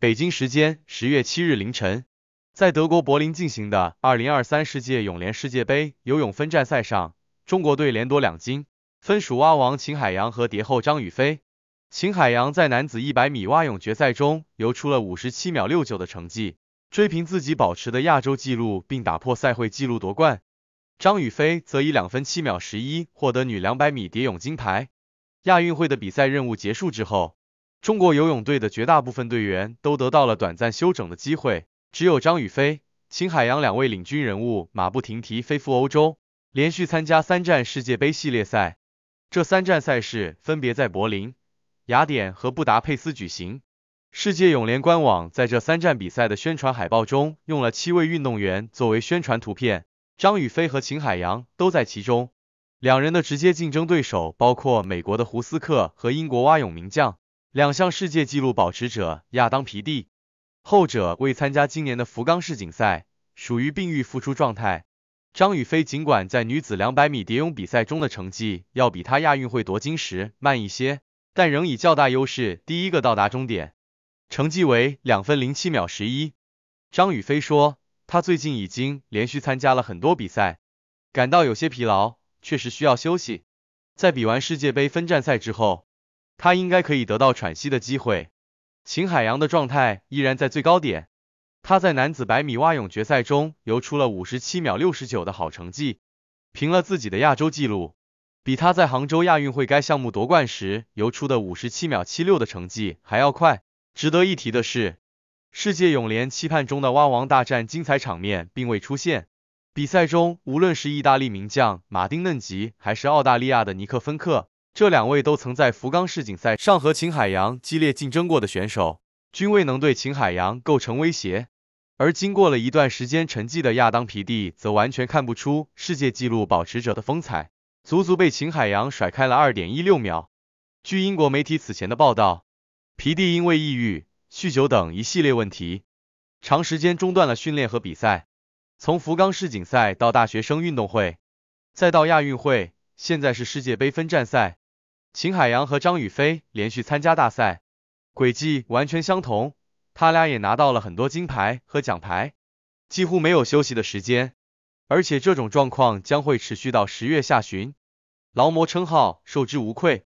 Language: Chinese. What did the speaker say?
北京时间十月七日凌晨，在德国柏林进行的二零二三世界泳联世界杯游泳分站赛上，中国队连夺两金。分属蛙王秦海洋和蝶后张雨霏。秦海洋在男子一百米蛙泳决赛中游出了五十七秒六九的成绩，追平自己保持的亚洲纪录，并打破赛会纪录夺冠。张雨霏则以两分七秒十一获得女两百米蝶泳金牌。亚运会的比赛任务结束之后，中国游泳队的绝大部分队员都得到了短暂休整的机会，只有张雨霏、秦海洋两位领军人物马不停蹄飞赴欧洲，连续参加三站世界杯系列赛。这三站赛事分别在柏林、雅典和布达佩斯举行。世界泳联官网在这三站比赛的宣传海报中用了七位运动员作为宣传图片，张雨霏和秦海洋都在其中。两人的直接竞争对手包括美国的胡斯克和英国蛙泳名将、两项世界纪录保持者亚当皮蒂，后者未参加今年的福冈世锦赛，属于病愈复出状态。张雨霏尽管在女子两百米蝶泳比赛中的成绩要比她亚运会夺金时慢一些，但仍以较大优势第一个到达终点，成绩为两分零七秒十一。张雨霏说，她最近已经连续参加了很多比赛，感到有些疲劳。确实需要休息，在比完世界杯分站赛之后，他应该可以得到喘息的机会。秦海洋的状态依然在最高点，他在男子百米蛙泳决赛中游出了五十七秒六十九的好成绩，平了自己的亚洲纪录，比他在杭州亚运会该项目夺冠时游出的五十七秒七六的成绩还要快。值得一提的是，世界泳联期盼中的蛙王大战精彩场面并未出现。比赛中，无论是意大利名将马丁嫩吉，还是澳大利亚的尼克芬克，这两位都曾在福冈世锦赛上和秦海洋激烈竞争过的选手，均未能对秦海洋构成威胁。而经过了一段时间沉寂的亚当皮蒂，则完全看不出世界纪录保持者的风采，足足被秦海洋甩开了二点一六秒。据英国媒体此前的报道，皮蒂因为抑郁、酗酒等一系列问题，长时间中断了训练和比赛。从福冈世锦赛到大学生运动会，再到亚运会，现在是世界杯分站赛，秦海洋和张雨霏连续参加大赛，轨迹完全相同，他俩也拿到了很多金牌和奖牌，几乎没有休息的时间，而且这种状况将会持续到十月下旬，劳模称号受之无愧。